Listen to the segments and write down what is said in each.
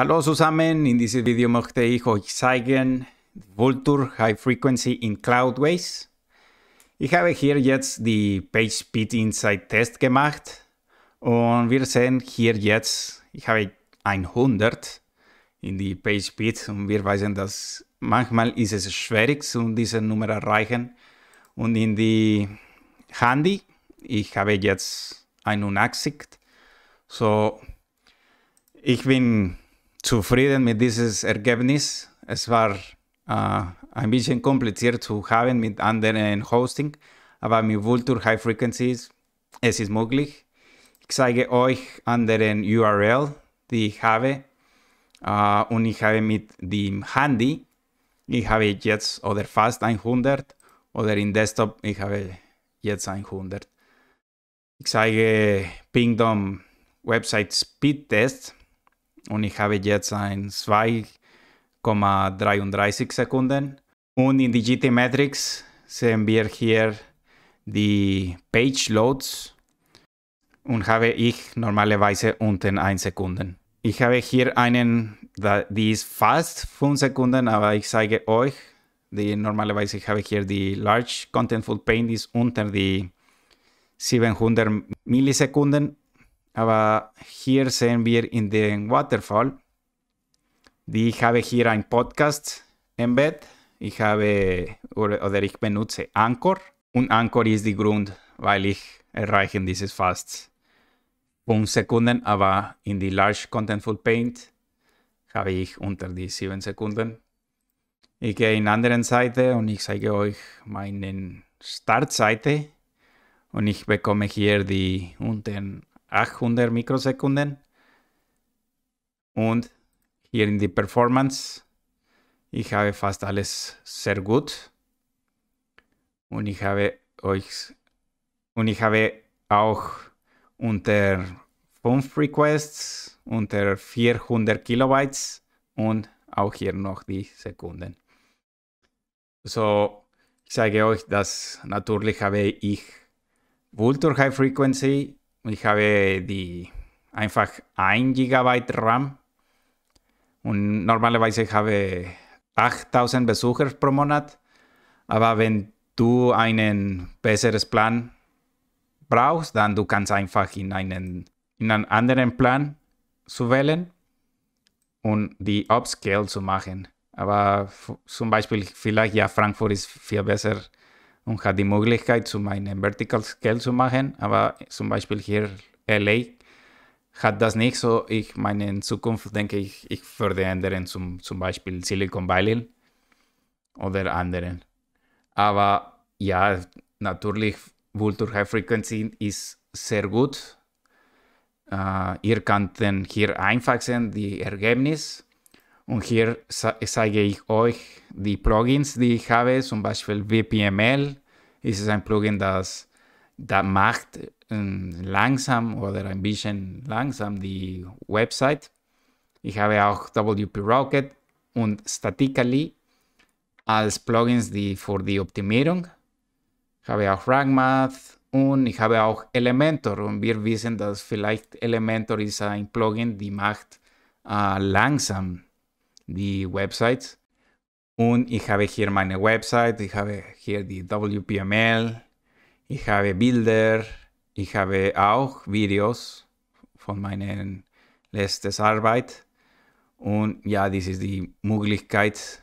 Hallo zusammen, in diesem Video möchte ich euch zeigen Vulture High Frequency in Cloudways. Ich habe hier jetzt die PageSpeed Insight Test gemacht und wir sehen hier jetzt, ich habe 100 in die PageSpeed und wir wissen, dass manchmal ist es schwierig, um diese Nummer erreichen. Und in die Handy, ich habe jetzt 81, so ich bin zufrieden mit diesem Ergebnis. Es war äh, ein bisschen kompliziert zu haben mit anderen Hosting, aber mit Vulture High Frequencies es ist möglich. Ich zeige euch anderen URL, die ich habe. Uh, und ich habe mit dem Handy, ich habe jetzt oder fast 100 oder im Desktop, ich habe jetzt 100. Ich zeige Pingdom Website Speed Test und ich habe jetzt ein 2,33 Sekunden. Und in die GT Matrix sehen wir hier die Page Loads und habe ich normalerweise unten 1 Sekunden. Ich habe hier einen, die ist fast 5 Sekunden, aber ich zeige euch, die normalerweise ich habe hier die Large Contentful Paint ist unter die 700 Millisekunden aber hier sehen wir in den Waterfall, die ich habe hier ein Podcast im Bett. Ich habe oder ich benutze Anchor und Anchor ist die Grund, weil ich erreichen dieses fast 5 Sekunden, aber in die Large Contentful Paint habe ich unter die 7 Sekunden. Ich gehe in anderen Seite und ich zeige euch meine Startseite und ich bekomme hier die unten 800 Mikrosekunden. Und hier in die Performance, ich habe fast alles sehr gut. Und ich habe euch und ich habe auch unter 5 Requests, unter 400 Kilobytes und auch hier noch die Sekunden. So, ich zeige euch, dass natürlich habe ich Vulture High Frequency und ich habe die einfach 1 GB RAM. Und normalerweise habe ich 8000 Besucher pro Monat. Aber wenn du einen besseren Plan brauchst, dann du kannst einfach in einen, in einen anderen Plan zu wählen und die Upscale zu machen. Aber zum Beispiel vielleicht ja Frankfurt ist viel besser und hat die Möglichkeit, zu meinem Vertical Scale zu machen, aber zum Beispiel hier LA hat das nicht so. Ich meine, in Zukunft denke ich, ich würde ändern zum, zum Beispiel Silicon Valley oder anderen. Aber ja, natürlich, Vulture High Frequency ist sehr gut. Uh, ihr könnt hier einfach sehen, die Ergebnisse und hier zeige ich euch die Plugins, die ich habe, zum Beispiel WPML. Ist ein Plugin, das, das macht langsam oder ein bisschen langsam die Website. Ich habe auch WP Rocket und Statically als Plugins, die für die Optimierung. Ich habe auch RagMath und ich habe auch Elementor. Und wir wissen, dass vielleicht Elementor ist ein Plugin, die macht äh, langsam macht die Websites. Und ich habe hier meine Website, ich habe hier die WPML, ich habe Bilder, ich habe auch Videos von meiner letzten Arbeit. Und ja, das ist die Möglichkeit.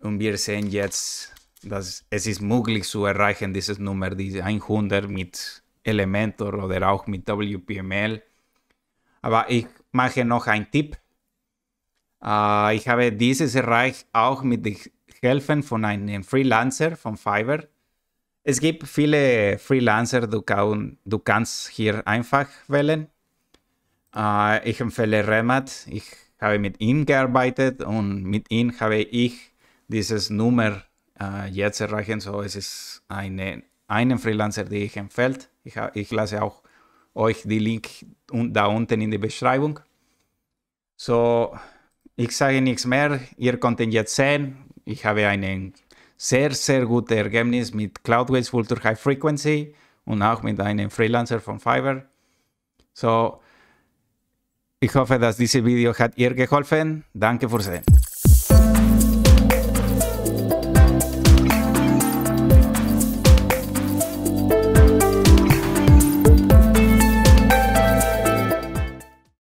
Und wir sehen jetzt, dass es ist möglich zu erreichen, dieses Nummer, diese 100 mit Elementor oder auch mit WPML. Aber ich mache noch einen Tipp. Äh, ich habe dieses erreicht auch mit den Helfen von einem Freelancer von Fiverr. Es gibt viele Freelancer, du, kann, du kannst hier einfach wählen. Äh, ich empfehle Remat. Ich habe mit ihm gearbeitet und mit ihm habe ich dieses Nummer äh, jetzt erreichen. So, es ist eine, einen Freelancer, der ich empfehle. Ich, ich lasse auch euch die Link da unten in die Beschreibung. So, ich sage nichts mehr. Ihr könnt jetzt sehen, ich habe ein sehr, sehr gutes Ergebnis mit Cloudways Vulture High Frequency und auch mit einem Freelancer von Fiverr. So, ich hoffe, dass dieses Video hat ihr geholfen. Danke fürs Sehen.